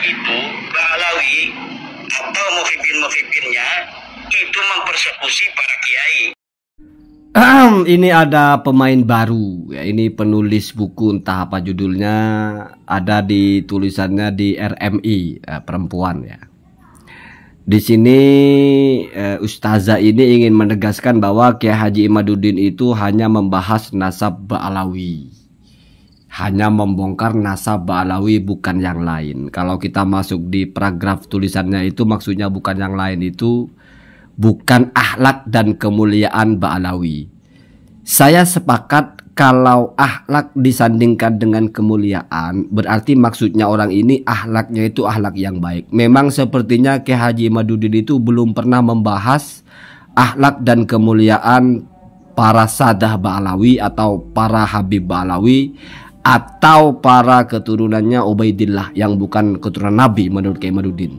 itu Ba'alawi atau muhibin-muhibinnya itu mempersekusi para kiai. ini ada pemain baru ya ini penulis buku entah apa judulnya ada di tulisannya di RMI eh, perempuan ya di sini eh, Ustazah ini ingin menegaskan bahwa Kiai Haji Imaduddin itu hanya membahas nasab Ba'alawi hanya membongkar nasab Alawi bukan yang lain. Kalau kita masuk di paragraf tulisannya itu maksudnya bukan yang lain itu bukan ahlak dan kemuliaan Ba'alawi. Saya sepakat kalau ahlak disandingkan dengan kemuliaan berarti maksudnya orang ini ahlaknya itu ahlak yang baik. Memang sepertinya Ki Haji Madudin itu belum pernah membahas ahlak dan kemuliaan para sadah Ba'alawi atau para Habib Ba'alawi atau para keturunannya Ubaidillah yang bukan keturunan Nabi menurut Kemaluddin.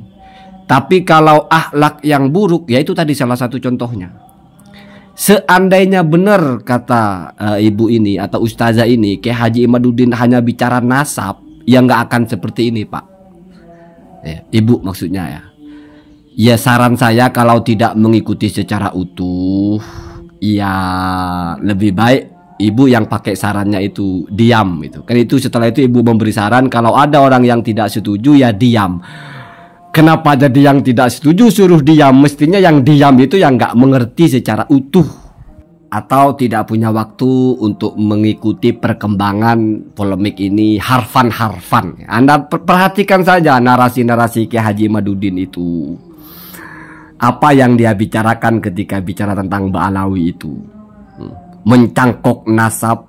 Tapi kalau akhlak yang buruk yaitu tadi salah satu contohnya. Seandainya benar kata uh, ibu ini atau ustazah ini Kiai Haji Imaduddin hanya bicara nasab yang nggak akan seperti ini Pak. Ya, ibu maksudnya ya. Ya saran saya kalau tidak mengikuti secara utuh ya lebih baik ibu yang pakai sarannya itu diam itu kan itu setelah itu ibu memberi saran kalau ada orang yang tidak setuju ya diam kenapa jadi yang tidak setuju suruh diam mestinya yang diam itu yang nggak mengerti secara utuh atau tidak punya waktu untuk mengikuti perkembangan polemik ini harfan-harfan. Anda perhatikan saja narasi-narasi Ki Haji Madudin itu. Apa yang dia bicarakan ketika bicara tentang Ba'alawi itu mencangkok nasab,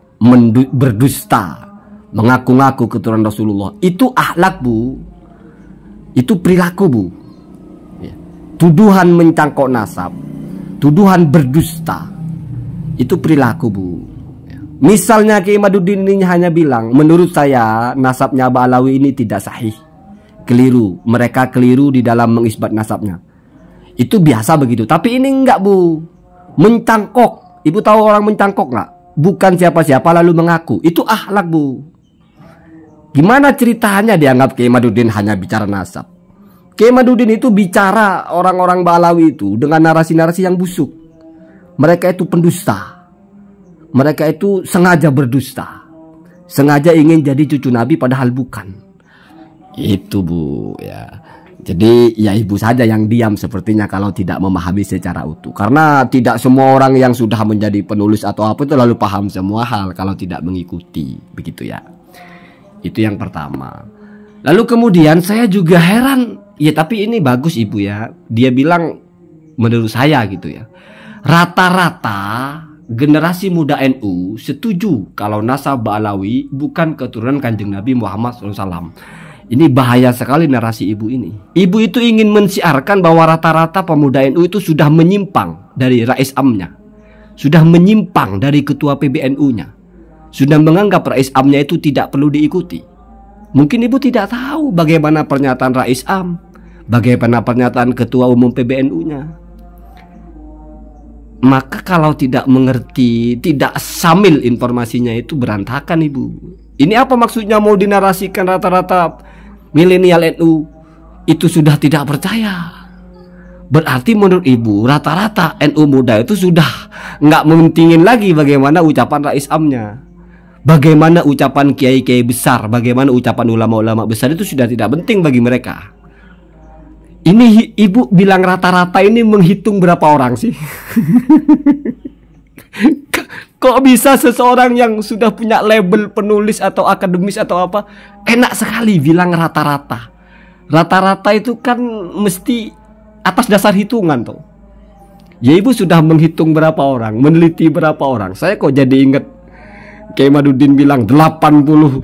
berdusta, mengaku-ngaku keturunan Rasulullah. Itu akhlak bu, itu perilaku bu. Ya. Tuduhan mencangkok nasab, tuduhan berdusta, itu perilaku bu. Ya. Misalnya Kiai Madudin ini hanya bilang, menurut saya nasabnya Aba Alawi ini tidak sahih. Keliru, mereka keliru di dalam mengisbat nasabnya. Itu biasa begitu, tapi ini enggak bu. Mencangkok Ibu tahu orang mencangkok nggak? Bukan siapa-siapa lalu mengaku. Itu ahlak bu. Gimana ceritanya dianggap Kemaduddin hanya bicara nasab? Kemaduddin itu bicara orang-orang Balawi itu dengan narasi-narasi yang busuk. Mereka itu pendusta. Mereka itu sengaja berdusta. Sengaja ingin jadi cucu Nabi padahal bukan. Itu bu ya. Jadi ya ibu saja yang diam sepertinya kalau tidak memahami secara utuh. Karena tidak semua orang yang sudah menjadi penulis atau apa itu lalu paham semua hal kalau tidak mengikuti. Begitu ya. Itu yang pertama. Lalu kemudian saya juga heran. Ya tapi ini bagus ibu ya. Dia bilang menurut saya gitu ya. Rata-rata generasi muda NU setuju kalau nasab Alawi bukan keturunan kanjeng Nabi Muhammad SAW ini bahaya sekali narasi ibu ini. Ibu itu ingin mensiarkan bahwa rata-rata pemuda NU itu sudah menyimpang dari Rais Amnya. Sudah menyimpang dari ketua PBNU-nya. Sudah menganggap Rais Amnya itu tidak perlu diikuti. Mungkin ibu tidak tahu bagaimana pernyataan Rais Am, bagaimana pernyataan ketua umum PBNU-nya. Maka kalau tidak mengerti, tidak samil informasinya itu berantakan ibu. Ini apa maksudnya mau dinarasikan rata-rata milenial NU itu sudah tidak percaya. Berarti menurut ibu rata-rata NU muda itu sudah nggak mementingin lagi bagaimana ucapan Rais Amnya. Bagaimana ucapan kiai-kiai besar, bagaimana ucapan ulama-ulama besar itu sudah tidak penting bagi mereka. Ini ibu bilang rata-rata ini menghitung berapa orang sih? Kok bisa seseorang yang sudah punya label penulis atau akademis atau apa enak sekali bilang rata-rata. Rata-rata itu kan mesti atas dasar hitungan tuh. Ya ibu sudah menghitung berapa orang, meneliti berapa orang. Saya kok jadi inget Madudin bilang 82%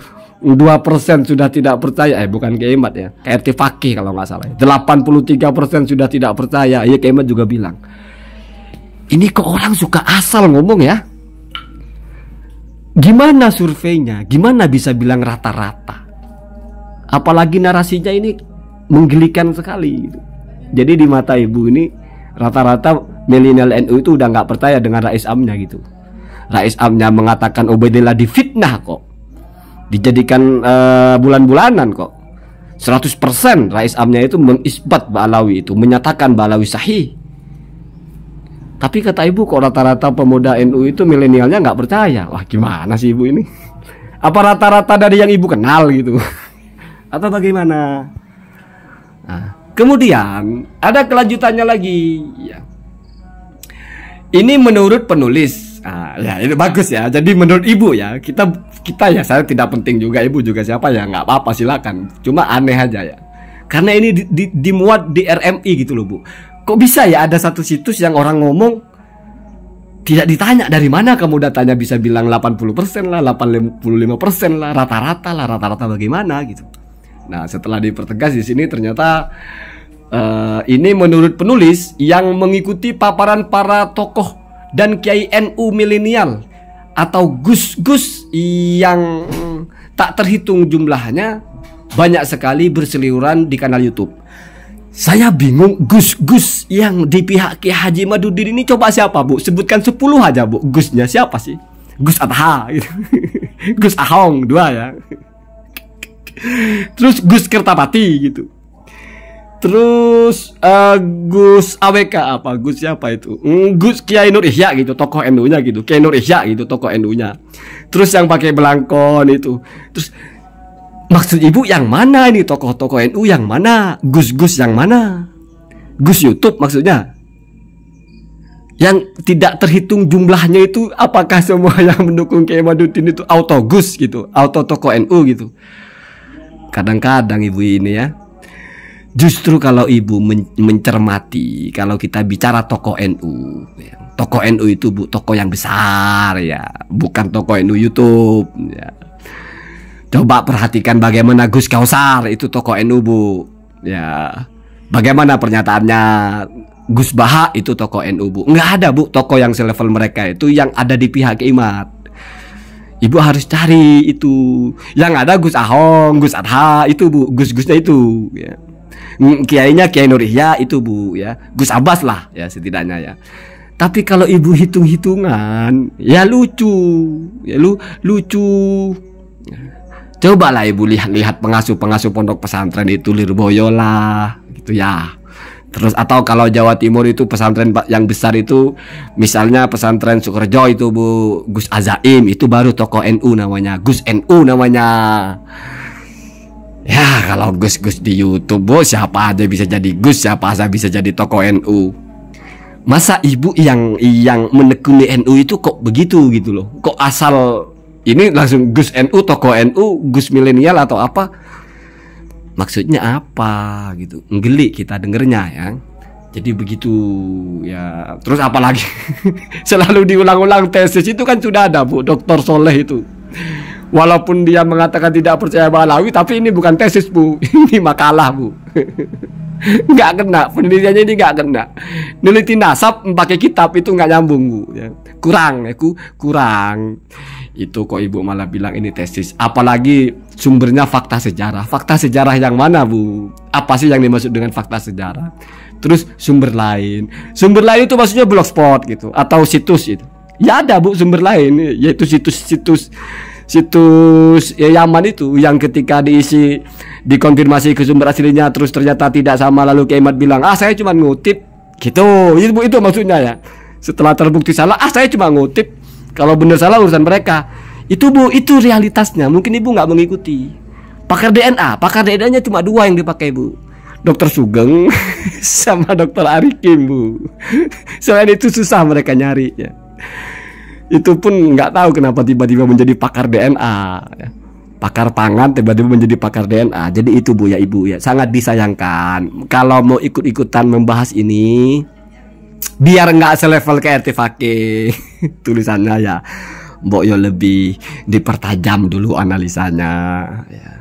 sudah tidak percaya. Eh bukan Kemad ya, KRT Fakih kalau nggak salah. 83% ya. sudah tidak percaya. Ya Kemad juga bilang. Ini kok orang suka asal ngomong ya Gimana surveinya? Gimana bisa bilang rata-rata? Apalagi narasinya ini menggelikan sekali. Jadi di mata ibu ini rata-rata milenial NU itu udah nggak percaya dengan Rais Amnya gitu. Rais Amnya mengatakan Ubedillah difitnah kok. Dijadikan uh, bulan-bulanan kok. 100% Rais Amnya itu mengisbat Ba'alawi itu menyatakan Ba'alawi sahih tapi kata ibu kok rata-rata pemuda NU itu milenialnya nggak percaya. Wah gimana sih ibu ini? Apa rata-rata dari yang ibu kenal gitu? Atau bagaimana? Nah, kemudian ada kelanjutannya lagi. Ya. Ini menurut penulis. Nah, ya ini bagus ya. Jadi menurut ibu ya kita kita ya saya tidak penting juga ibu juga siapa ya nggak apa-apa silakan. Cuma aneh aja ya. Karena ini di, di, dimuat di RMI gitu loh bu kok bisa ya ada satu situs yang orang ngomong tidak ditanya dari mana kamu datanya bisa bilang 80% lah, 85% lah, rata-rata lah, rata-rata bagaimana gitu. Nah, setelah dipertegas di sini ternyata uh, ini menurut penulis yang mengikuti paparan para tokoh dan kiai NU milenial atau gus-gus yang tak terhitung jumlahnya banyak sekali berseliuran di kanal YouTube. Saya bingung Gus-Gus yang di pihak Ki Haji Madudir ini coba siapa Bu? Sebutkan 10 aja Bu Gusnya siapa sih? Gus Adha gitu. Gus Ahong dua ya Terus Gus Kertapati gitu Terus uh, Gus AWK apa? Gus siapa itu? Mm, Gus Kiai Nur Ihya gitu, tokoh NU-nya gitu. Kiai Nur Ihya gitu, tokoh NU-nya. Terus yang pakai belangkon itu. Terus Maksud ibu yang mana ini tokoh-tokoh NU yang mana? Gus-gus yang mana? Gus YouTube maksudnya. Yang tidak terhitung jumlahnya itu apakah semua yang mendukung Kemadutin Madutin itu auto Gus gitu, auto tokoh NU gitu. Kadang-kadang ibu ini ya. Justru kalau ibu men mencermati kalau kita bicara tokoh NU, ya. tokoh NU itu bu tokoh yang besar ya, bukan tokoh NU YouTube ya Coba perhatikan bagaimana Gus Kausar itu tokoh NU Bu. Ya. Bagaimana pernyataannya Gus Baha itu tokoh NU Bu. Nggak ada Bu tokoh yang selevel mereka itu yang ada di pihak Imat. Ibu harus cari itu. Yang ada Gus Ahong, Gus Adha itu Bu, Gus-gusnya itu ya. Mm, kiainya Kiai Nurihya itu Bu ya. Gus Abbas lah ya setidaknya ya. Tapi kalau ibu hitung-hitungan, ya lucu, ya lu lucu. Ya. Coba lah ibu lihat-lihat pengasuh-pengasuh pondok pesantren itu Lirboyo lah, gitu ya. Terus atau kalau Jawa Timur itu pesantren yang besar itu misalnya pesantren Sukerjo itu Bu Gus Azaim itu baru tokoh NU namanya, Gus NU namanya. Ya kalau Gus-Gus di Youtube Bu siapa aja bisa jadi Gus, siapa aja bisa jadi tokoh NU. Masa ibu yang yang menekuni NU itu kok begitu gitu loh. Kok asal ini langsung Gus NU toko NU Gus milenial atau apa maksudnya apa gitu ngeli kita dengernya ya jadi begitu ya terus apalagi selalu diulang-ulang tesis itu kan sudah ada Bu Dr. Soleh itu walaupun dia mengatakan tidak percaya Balawi tapi ini bukan tesis Bu ini makalah Bu nggak kena penelitiannya ini nggak kena neliti nasab pakai kitab itu nggak nyambung bu ya. kurang ya ku kurang itu kok ibu malah bilang ini tesis apalagi sumbernya fakta sejarah fakta sejarah yang mana bu apa sih yang dimaksud dengan fakta sejarah terus sumber lain sumber lain itu maksudnya blogspot gitu atau situs itu ya ada bu sumber lain yaitu situs-situs situs ya, Yaman itu yang ketika diisi dikonfirmasi ke sumber aslinya terus ternyata tidak sama lalu Kiamat bilang ah saya cuma ngutip gitu itu itu maksudnya ya setelah terbukti salah ah saya cuma ngutip kalau benar salah urusan mereka itu bu itu realitasnya mungkin ibu nggak mengikuti pakar DNA pakar DNA nya cuma dua yang dipakai bu dokter Sugeng sama dokter Arikim bu selain itu susah mereka nyari ya itu pun nggak tahu kenapa tiba-tiba menjadi pakar DNA pakar pangan tiba-tiba menjadi pakar DNA jadi itu bu ya ibu ya sangat disayangkan kalau mau ikut-ikutan membahas ini biar nggak selevel kayak Fakih tulisannya ya Mbok yo ya, lebih dipertajam dulu analisanya ya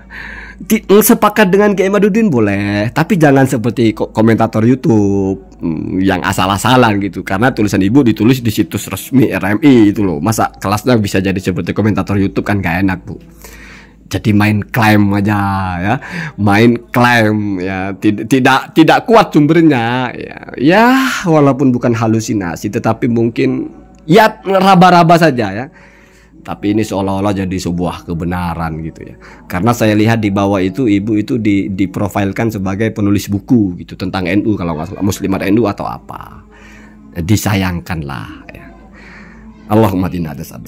di, mm, sepakat dengan Kiai Madudin boleh, tapi jangan seperti komentator YouTube mm, yang asal-asalan gitu karena tulisan ibu ditulis di situs resmi RMI itu loh. Masa kelasnya bisa jadi seperti komentator YouTube kan gak enak, Bu jadi main klaim aja ya main klaim ya tidak tidak tidak kuat sumbernya ya, ya walaupun bukan halusinasi tetapi mungkin ya raba-raba saja ya tapi ini seolah-olah jadi sebuah kebenaran gitu ya karena saya lihat di bawah itu ibu itu di, diprofilkan sebagai penulis buku gitu tentang NU kalau nggak salah muslimat NU atau apa disayangkanlah ya. Allahumma dinna